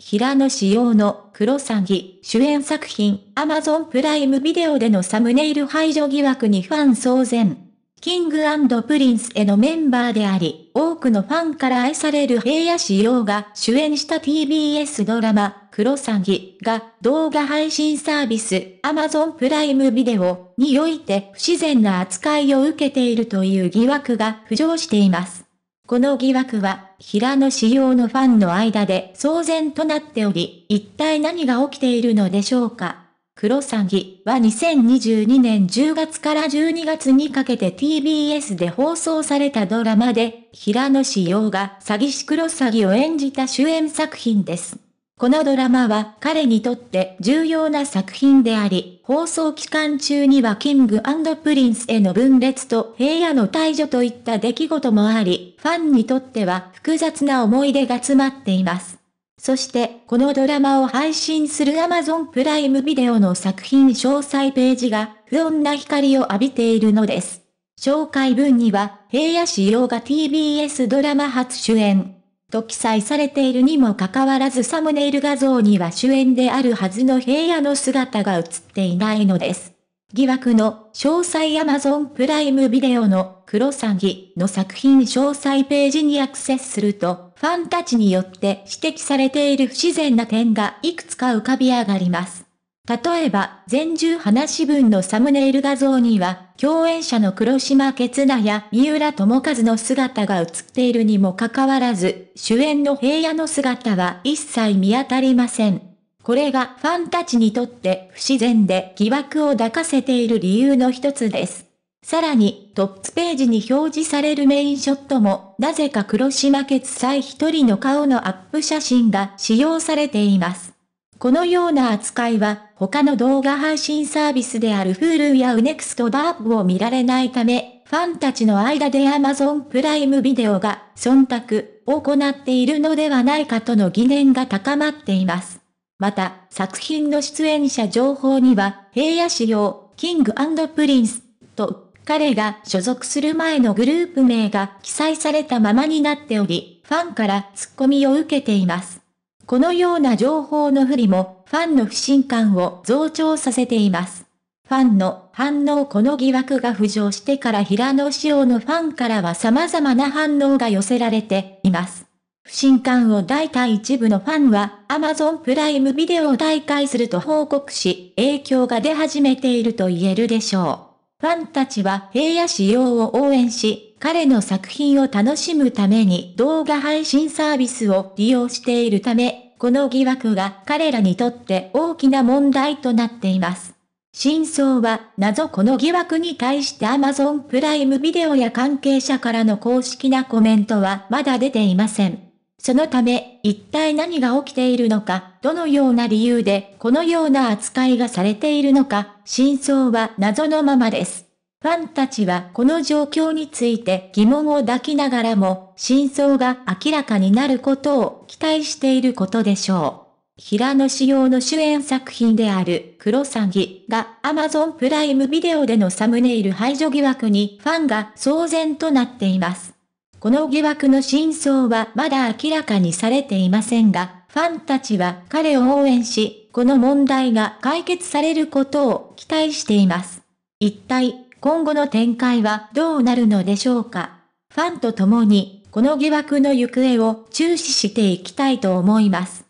平野紫耀のクロサギ主演作品 Amazon プライムビデオでのサムネイル排除疑惑にファン騒然。キングプリンスへのメンバーであり、多くのファンから愛される平野紫耀が主演した TBS ドラマ、クロサギが動画配信サービス Amazon プライムビデオにおいて不自然な扱いを受けているという疑惑が浮上しています。この疑惑は、平野仕様のファンの間で騒然となっており、一体何が起きているのでしょうか。クロサギは2022年10月から12月にかけて TBS で放送されたドラマで、平野紫耀が詐欺師クロサギを演じた主演作品です。このドラマは彼にとって重要な作品であり、放送期間中にはキングプリンスへの分裂と平野の退場といった出来事もあり、ファンにとっては複雑な思い出が詰まっています。そして、このドラマを配信する Amazon プライムビデオの作品詳細ページが不穏な光を浴びているのです。紹介文には、平野仕様が TBS ドラマ初主演。と記載されているにもかかわらずサムネイル画像には主演であるはずの平野の姿が映っていないのです。疑惑の詳細アマゾンプライムビデオの黒詐欺の作品詳細ページにアクセスすると、ファンたちによって指摘されている不自然な点がいくつか浮かび上がります。例えば、全1話分のサムネイル画像には、共演者の黒島結菜や三浦智和の姿が映っているにもかかわらず、主演の平野の姿は一切見当たりません。これがファンたちにとって不自然で疑惑を抱かせている理由の一つです。さらに、トップページに表示されるメインショットも、なぜか黒島決済一人の顔のアップ写真が使用されています。このような扱いは他の動画配信サービスである Hulu や Unext バーブを見られないため、ファンたちの間で Amazon プライムビデオが忖度を行っているのではないかとの疑念が高まっています。また、作品の出演者情報には、平野仕様、キングプリンスと、彼が所属する前のグループ名が記載されたままになっており、ファンからツッコミを受けています。このような情報の不利もファンの不信感を増長させています。ファンの反応この疑惑が浮上してから平野紫耀のファンからは様々な反応が寄せられています。不信感を抱いた一部のファンは Amazon プライムビデオを大会すると報告し、影響が出始めていると言えるでしょう。ファンたちは平野仕様を応援し、彼の作品を楽しむために動画配信サービスを利用しているため、この疑惑が彼らにとって大きな問題となっています。真相は、謎この疑惑に対して Amazon プライムビデオや関係者からの公式なコメントはまだ出ていません。そのため、一体何が起きているのか、どのような理由でこのような扱いがされているのか、真相は謎のままです。ファンたちはこの状況について疑問を抱きながらも、真相が明らかになることを期待していることでしょう。平野紫耀の主演作品である黒詐欺が Amazon プライムビデオでのサムネイル排除疑惑にファンが騒然となっています。この疑惑の真相はまだ明らかにされていませんが、ファンたちは彼を応援し、この問題が解決されることを期待しています。一体今後の展開はどうなるのでしょうか。ファンと共に、この疑惑の行方を注視していきたいと思います。